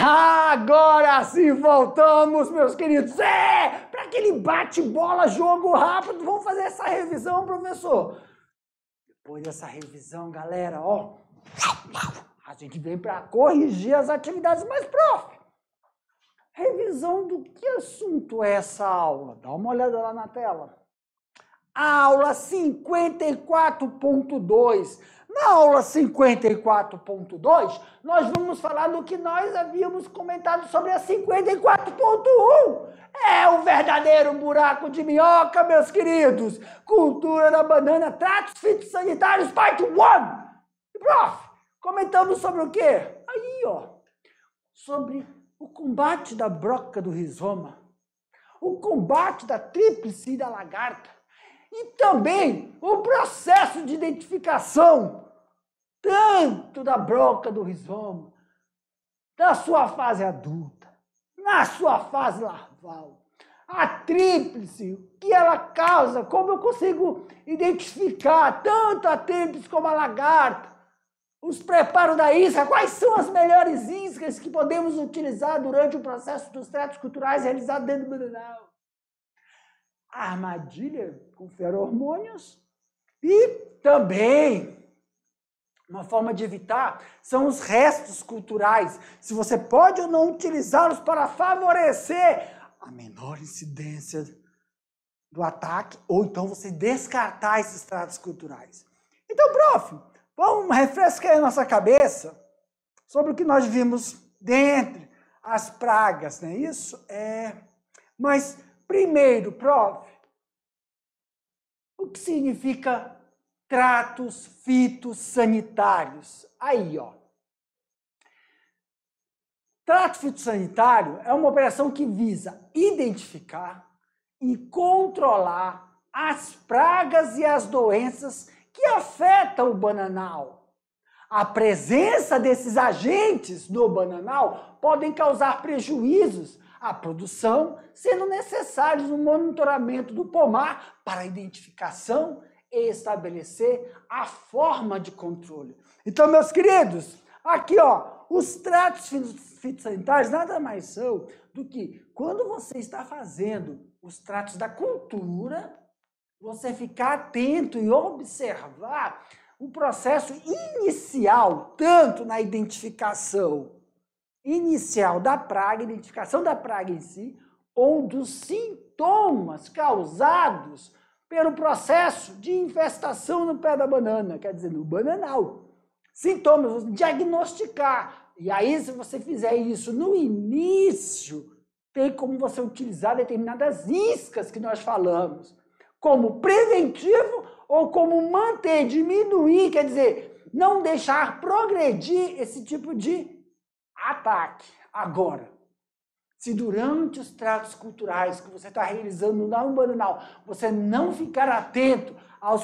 Agora sim voltamos, meus queridos. É, para aquele bate-bola, jogo rápido. Vamos fazer essa revisão, professor. Depois dessa revisão, galera, ó, a gente vem para corrigir as atividades. Mas, prof, revisão do que assunto é essa aula? Dá uma olhada lá na tela. Aula 54.2 na aula 54.2, nós vamos falar do que nós havíamos comentado sobre a 54.1. É o verdadeiro buraco de minhoca, meus queridos. Cultura da banana, tratos fitossanitários, parte 1. E, prof, comentamos sobre o quê? Aí, ó. Sobre o combate da broca do rizoma, o combate da tríplice e da lagarta, e também o processo de identificação tanto da broca do rizoma, na sua fase adulta, na sua fase larval, a tríplice, que ela causa, como eu consigo identificar tanto a tríplice como a lagarta, os preparos da isca, quais são as melhores iscas que podemos utilizar durante o processo dos tratos culturais realizado dentro do Bananal. A armadilha com feromônios e também uma forma de evitar são os restos culturais. Se você pode ou não utilizá-los para favorecer a menor incidência do ataque, ou então você descartar esses tratos culturais. Então, prof, vamos refrescar a nossa cabeça sobre o que nós vimos dentre as pragas, não é isso? É... Mas, primeiro, prof, o que significa tratos fitossanitários. Aí, ó. Trato fitossanitário é uma operação que visa identificar e controlar as pragas e as doenças que afetam o bananal. A presença desses agentes no bananal podem causar prejuízos à produção, sendo necessários o monitoramento do pomar para identificação estabelecer a forma de controle. Então, meus queridos, aqui ó, os tratos fitossanitários nada mais são do que quando você está fazendo os tratos da cultura, você ficar atento e observar o processo inicial, tanto na identificação inicial da praga, identificação da praga em si, ou dos sintomas causados pelo processo de infestação no pé da banana, quer dizer, no bananal. Sintomas, diagnosticar. E aí, se você fizer isso no início, tem como você utilizar determinadas iscas que nós falamos, como preventivo ou como manter, diminuir, quer dizer, não deixar progredir esse tipo de ataque agora. Se durante os tratos culturais que você está realizando na Umbananal, você não ficar atento aos,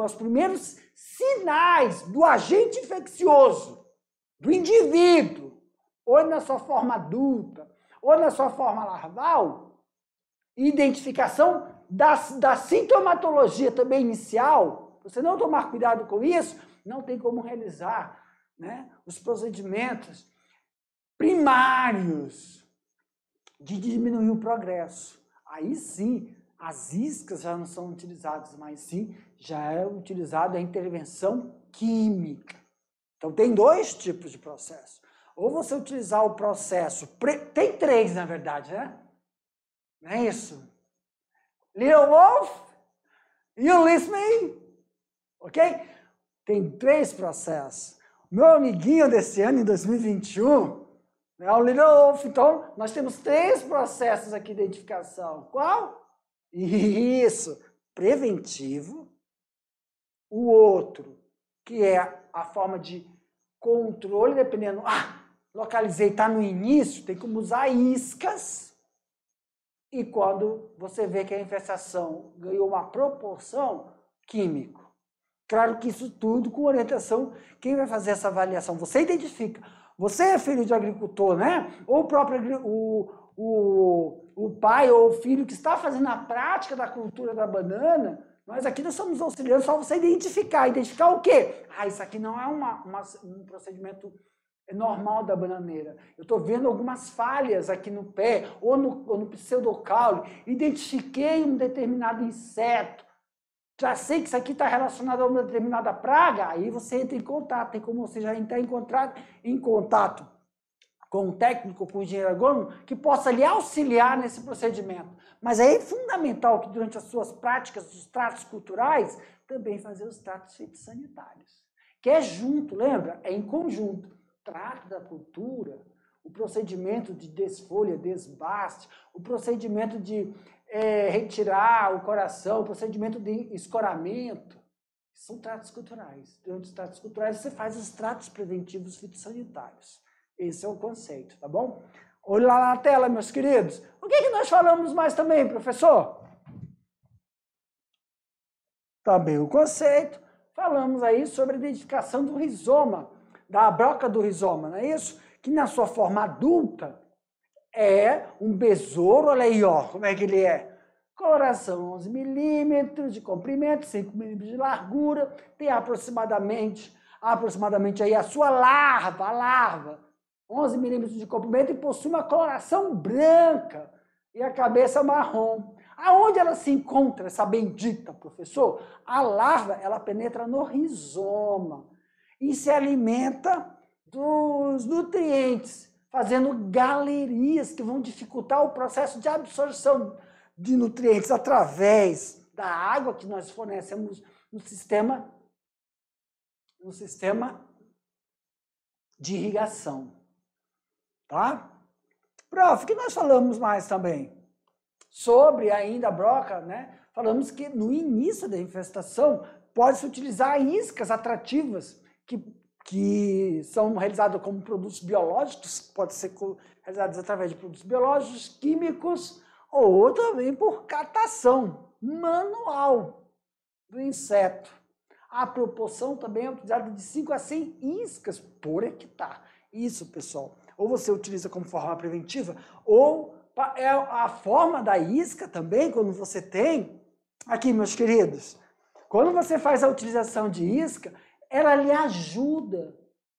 aos primeiros sinais do agente infeccioso, do indivíduo, ou na sua forma adulta, ou na sua forma larval, identificação da, da sintomatologia também inicial, você não tomar cuidado com isso, não tem como realizar né, os procedimentos primários de diminuir o progresso. Aí sim, as iscas já não são utilizadas, mas sim já é utilizada a intervenção química. Então tem dois tipos de processo. Ou você utilizar o processo, pre... tem três na verdade, né? Não é isso? Little Wolf, you me, Ok? Tem três processos. Meu amiguinho desse ano, em 2021, ao né? Lidolf. Então, nós temos três processos aqui de identificação. Qual? Isso, preventivo. O outro, que é a forma de controle, dependendo. Ah, localizei, está no início, tem como usar iscas. E quando você vê que a infestação ganhou uma proporção, químico. Claro que isso tudo com orientação. Quem vai fazer essa avaliação? Você identifica você é filho de agricultor, né? Ou o próprio o, o, o pai ou o filho que está fazendo a prática da cultura da banana, nós aqui nós somos auxiliando só você identificar. Identificar o quê? Ah, isso aqui não é uma, uma um procedimento normal da bananeira. Eu estou vendo algumas falhas aqui no pé ou no, ou no pseudocaule. Identifiquei um determinado inseto já sei que isso aqui está relacionado a uma determinada praga, aí você entra em contato. Tem como você já entrar em contato, em contato com um técnico, com um engenheiro agrônomo, que possa lhe auxiliar nesse procedimento. Mas aí é fundamental que durante as suas práticas, os tratos culturais, também fazer os tratos sanitários. Que é junto, lembra? É em conjunto. Trato da cultura, o procedimento de desfolha, desbaste, o procedimento de é, retirar o coração, o procedimento de escoramento, são tratos culturais. Durante os tratos culturais, você faz os tratos preventivos fitossanitários. Esse é o conceito, tá bom? Olha lá na tela, meus queridos. O que, é que nós falamos mais também, professor? Também o conceito. Falamos aí sobre a identificação do rizoma, da broca do rizoma, não é isso? Que na sua forma adulta, é um besouro, olha aí, ó, como é que ele é. Coloração 11 milímetros de comprimento, 5 milímetros de largura, tem aproximadamente, aproximadamente aí a sua larva, a larva, 11 milímetros de comprimento e possui uma coloração branca e a cabeça marrom. Aonde ela se encontra, essa bendita, professor? A larva, ela penetra no rizoma e se alimenta dos nutrientes fazendo galerias que vão dificultar o processo de absorção de nutrientes através da água que nós fornecemos no sistema no sistema de irrigação. Tá? Prof, que nós falamos mais também? Sobre ainda a broca, né? Falamos que no início da infestação pode-se utilizar iscas atrativas que que são realizados como produtos biológicos, pode ser realizados através de produtos biológicos, químicos ou também por catação manual do inseto. A proporção também é utilizada de 5 a 100 iscas por hectare. Isso, pessoal, ou você utiliza como forma preventiva, ou é a forma da isca também, quando você tem. Aqui, meus queridos, quando você faz a utilização de isca, ela lhe ajuda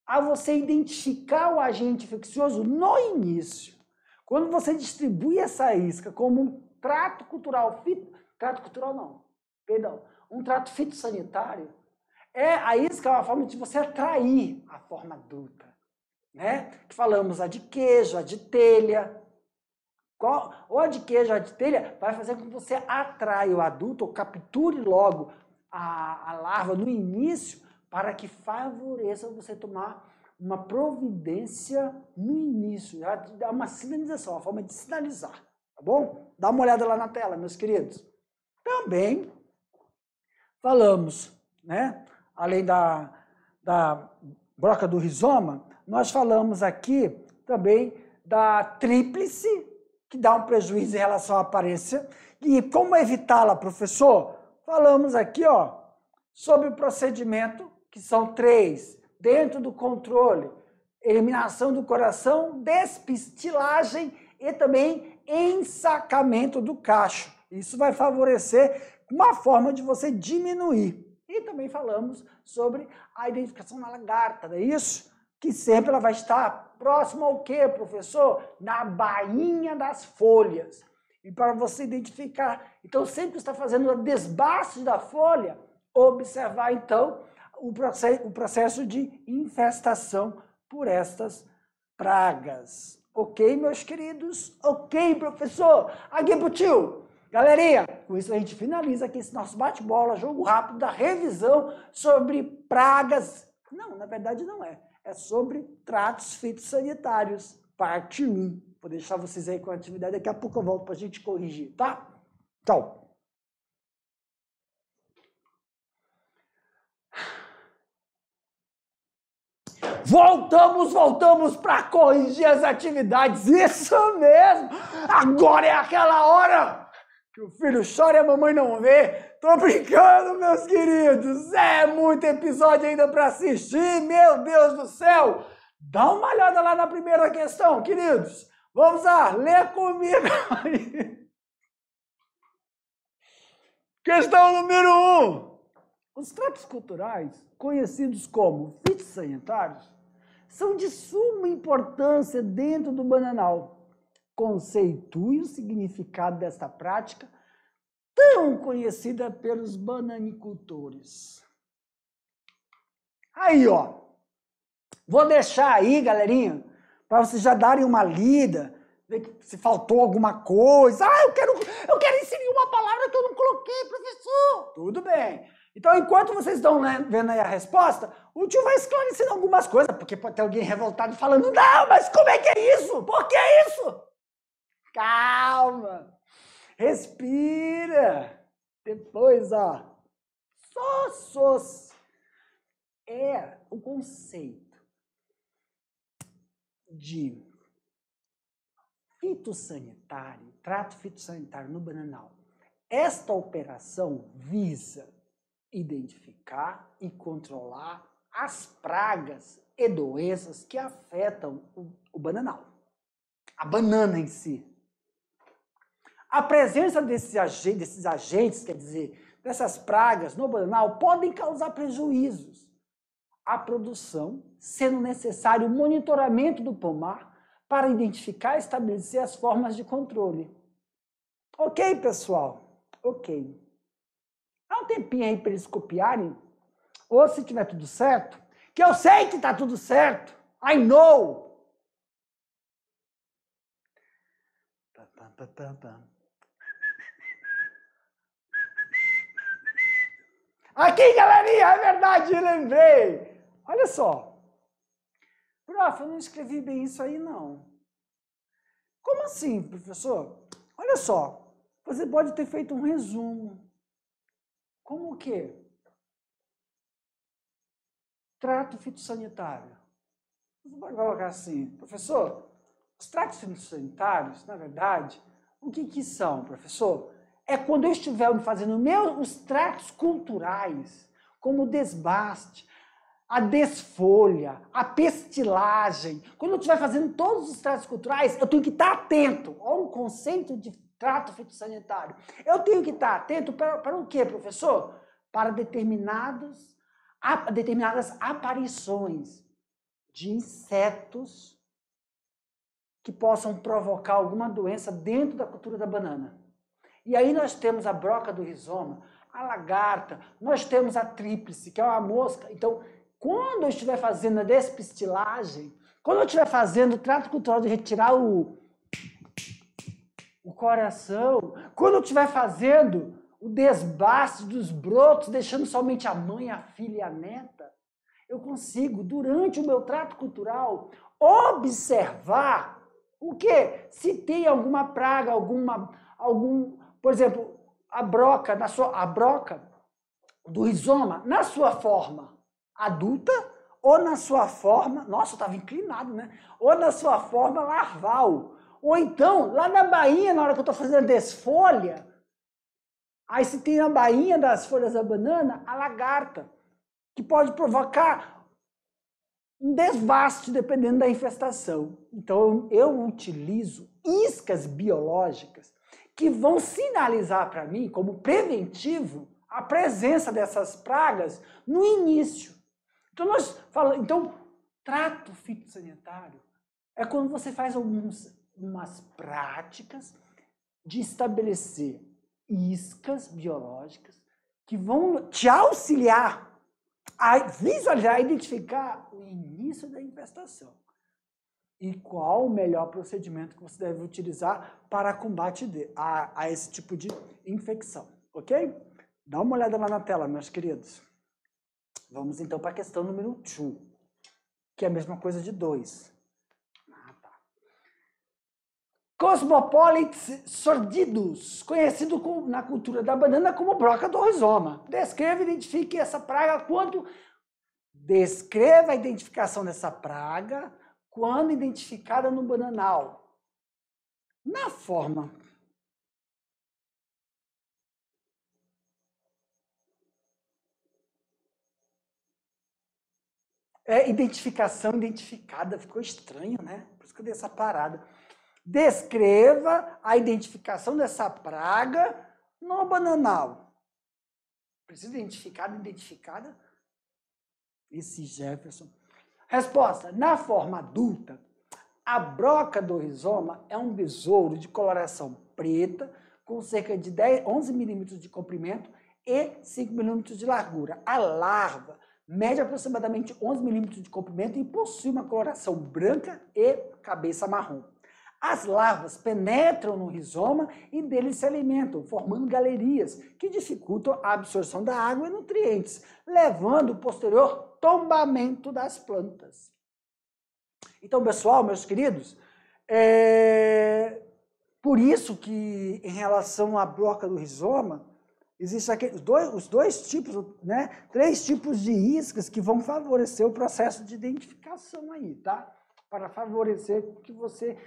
a você identificar o agente infeccioso no início. Quando você distribui essa isca como um trato cultural, fito, trato cultural não, perdão, um trato fitossanitário, é a isca é uma forma de você atrair a forma adulta, né? Que falamos a de queijo, a de telha. Qual, ou a de queijo, a de telha, vai fazer com que você atraia o adulto ou capture logo a, a larva no início para que favoreça você tomar uma providência no início, já dá uma sinalização, uma forma de sinalizar, tá bom? Dá uma olhada lá na tela, meus queridos. Também falamos, né, além da, da broca do rizoma, nós falamos aqui também da tríplice, que dá um prejuízo em relação à aparência. E como evitá-la, professor? Falamos aqui, ó, sobre o procedimento que são três, dentro do controle, eliminação do coração, despistilagem e também ensacamento do cacho. Isso vai favorecer uma forma de você diminuir. E também falamos sobre a identificação na lagarta, não é isso? Que sempre ela vai estar próxima ao que professor? Na bainha das folhas. E para você identificar, então sempre está fazendo o desbaste da folha, observar então o, o processo de infestação por estas pragas. Ok, meus queridos? Ok, professor? Aqui pro tio! Galerinha, com isso a gente finaliza aqui esse nosso bate-bola, jogo rápido da revisão sobre pragas. Não, na verdade não é. É sobre tratos fitossanitários, parte 1. Vou deixar vocês aí com a atividade, daqui a pouco eu volto para a gente corrigir, tá? Tchau! Voltamos, voltamos para corrigir as atividades. Isso mesmo! Agora é aquela hora que o filho chora e a mamãe não vê. Tô brincando, meus queridos. É muito episódio ainda para assistir. Meu Deus do céu! Dá uma olhada lá na primeira questão, queridos. Vamos lá, lê comigo aí. Questão número um. Os tratos culturais, conhecidos como vícios sanitários, são de suma importância dentro do bananal. Conceitue o significado desta prática tão conhecida pelos bananicultores. Aí, ó. Vou deixar aí, galerinha, para vocês já darem uma lida, ver se faltou alguma coisa. Ah, eu quero, eu quero inserir uma palavra que eu não coloquei, professor. Tudo bem. Então, enquanto vocês estão vendo aí a resposta, o tio vai esclarecendo algumas coisas, porque pode ter alguém revoltado falando: não, mas como é que é isso? Por que é isso? Calma, respira. Depois, ó, só sos é o conceito de fitossanitário, trato fitossanitário no bananal. Esta operação visa identificar e controlar as pragas e doenças que afetam o, o bananal, a banana em si. A presença desses, ag desses agentes, quer dizer, dessas pragas no bananal, podem causar prejuízos à produção, sendo necessário o monitoramento do pomar para identificar e estabelecer as formas de controle. Ok, pessoal? Ok. Dá um tempinho aí para eles copiarem, ou se tiver tudo certo, que eu sei que tá tudo certo. I know. Aqui, galerinha, é verdade, lembrei. Olha só. Prof, eu não escrevi bem isso aí, não. Como assim, professor? Olha só, você pode ter feito um resumo. Como o quê? Trato fitossanitário. Vou colocar assim, professor, os tratos fitossanitários, na verdade, o que, que são, professor? É quando eu estiver fazendo meu, os tratos culturais, como o desbaste, a desfolha, a pestilagem. Quando eu estiver fazendo todos os tratos culturais, eu tenho que estar atento a um conceito de trato fitossanitário. Eu tenho que estar atento para, para o quê, professor? Para determinados, a, determinadas aparições de insetos que possam provocar alguma doença dentro da cultura da banana. E aí nós temos a broca do rizoma, a lagarta, nós temos a tríplice, que é uma mosca. Então, quando eu estiver fazendo a despistilagem, quando eu estiver fazendo o trato cultural de retirar o, o coração, quando estiver fazendo o desbaste dos brotos, deixando somente a mãe, a filha e a neta, eu consigo, durante o meu trato cultural, observar o que? Se tem alguma praga, alguma, algum, por exemplo, a broca, na sua, a broca do rizoma, na sua forma adulta, ou na sua forma, nossa, eu estava inclinado, né? Ou na sua forma larval. Ou então, lá na Bahia, na hora que eu estou fazendo a desfolha, aí se tem na Bahia das folhas da banana a lagarta, que pode provocar um desvaste dependendo da infestação. Então, eu utilizo iscas biológicas que vão sinalizar para mim, como preventivo, a presença dessas pragas no início. Então, nós falamos, então trato fitossanitário é quando você faz alguns umas práticas de estabelecer iscas biológicas que vão te auxiliar a visualizar, identificar o início da infestação e qual o melhor procedimento que você deve utilizar para combate de, a, a esse tipo de infecção, ok? Dá uma olhada lá na tela, meus queridos. Vamos então para a questão número 2, que é a mesma coisa de 2. Cosmopolites sordidos, conhecido na cultura da banana como broca do rizoma. Descreva e identifique essa praga quando... Descreva a identificação dessa praga quando identificada no bananal. Na forma É, identificação identificada, ficou estranho, né? Por isso que eu dei essa parada descreva a identificação dessa praga no bananal. Precisa identificar, identificada? Esse Jefferson. Resposta: na forma adulta, a broca do rizoma é um besouro de coloração preta, com cerca de 10, 11 milímetros de comprimento e 5 milímetros de largura. A larva mede aproximadamente 11 milímetros de comprimento e possui uma coloração branca e cabeça marrom. As larvas penetram no rizoma e dele se alimentam, formando galerias que dificultam a absorção da água e nutrientes, levando o posterior tombamento das plantas. Então, pessoal, meus queridos, é por isso que em relação à broca do rizoma, existem aqueles dois, os dois tipos, né, três tipos de iscas que vão favorecer o processo de identificação aí, tá? Para favorecer que você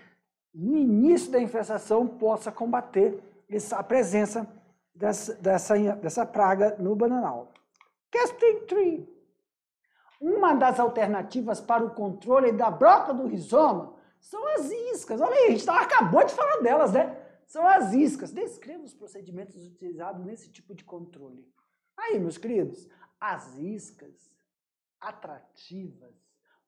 no início da infestação, possa combater essa, a presença dessa, dessa, dessa praga no bananal. Casting tree. Uma das alternativas para o controle da broca do rizoma são as iscas. Olha aí, a gente tá, acabou de falar delas, né? São as iscas. Descreva os procedimentos utilizados nesse tipo de controle. Aí, meus queridos, as iscas atrativas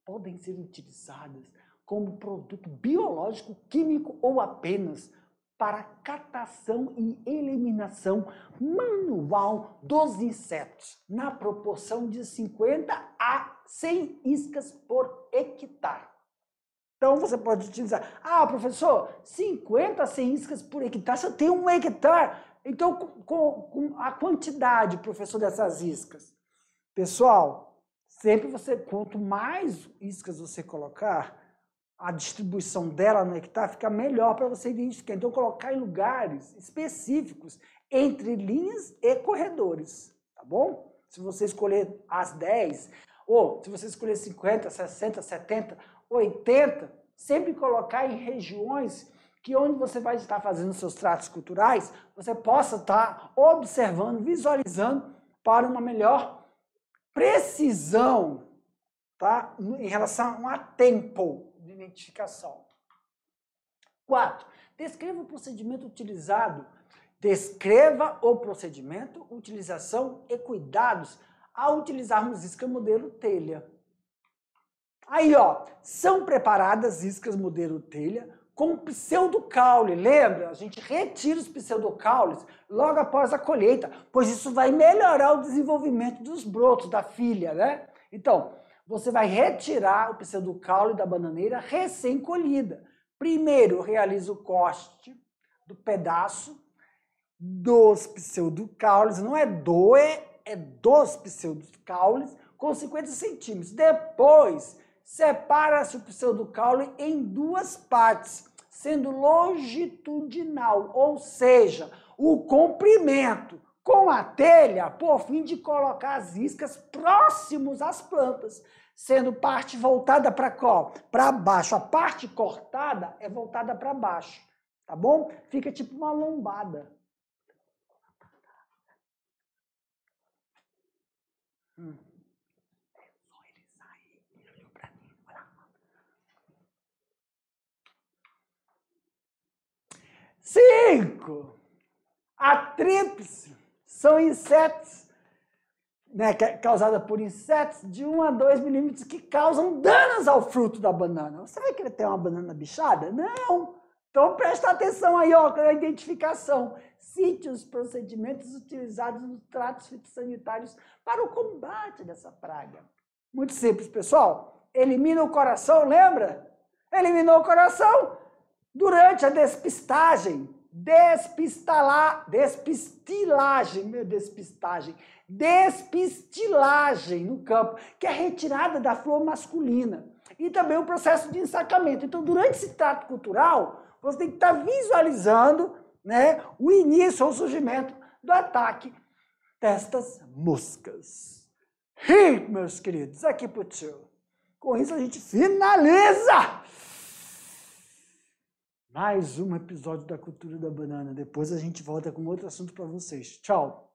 podem ser utilizadas como produto biológico, químico ou apenas para catação e eliminação manual dos insetos, na proporção de 50 a 100 iscas por hectare. Então você pode utilizar, ah, professor, 50 a 100 iscas por hectare, se eu tenho um hectare, então com, com a quantidade, professor, dessas iscas. Pessoal, sempre você, quanto mais iscas você colocar, a distribuição dela no né, hectare tá, fica melhor para você identificar. Então, colocar em lugares específicos, entre linhas e corredores, tá bom? Se você escolher as 10, ou se você escolher 50, 60, 70, 80, sempre colocar em regiões que onde você vai estar fazendo seus tratos culturais, você possa estar tá observando, visualizando para uma melhor precisão tá? em relação a tempo identificação. 4. Descreva o procedimento utilizado. Descreva o procedimento, utilização e cuidados ao utilizarmos isca modelo telha. Aí, ó, são preparadas iscas modelo telha com pseudocaule. Lembra? A gente retira os pseudocaules logo após a colheita, pois isso vai melhorar o desenvolvimento dos brotos da filha, né? Então, você vai retirar o pseudocaule da bananeira recém-colhida. Primeiro, realiza o corte do pedaço dos pseudocaules, não é do, é, é dos pseudocaules, com 50 centímetros. Depois, separa-se o pseudocaule em duas partes, sendo longitudinal, ou seja, o comprimento com a telha por fim de colocar as iscas próximos às plantas, sendo parte voltada para qual? Para baixo. A parte cortada é voltada para baixo, tá bom? Fica tipo uma lombada. Hum. Cinco. A tríplice são insetos, né, é causada por insetos de 1 a 2 milímetros que causam danos ao fruto da banana. Você vai querer ter uma banana bichada? Não! Então presta atenção aí, ó, na identificação. Cite os procedimentos utilizados nos tratos fitossanitários para o combate dessa praga. Muito simples, pessoal. Elimina o coração, lembra? Eliminou o coração durante a despistagem despistalar, despistilagem, meu despistagem, despistilagem no campo, que é retirada da flor masculina. E também o processo de ensacamento. Então, durante esse trato cultural, você tem que estar visualizando né, o início ou surgimento do ataque destas moscas. Ri, meus queridos, aqui pro tio. Com isso a gente finaliza! mais um episódio da Cultura da Banana. Depois a gente volta com outro assunto para vocês. Tchau!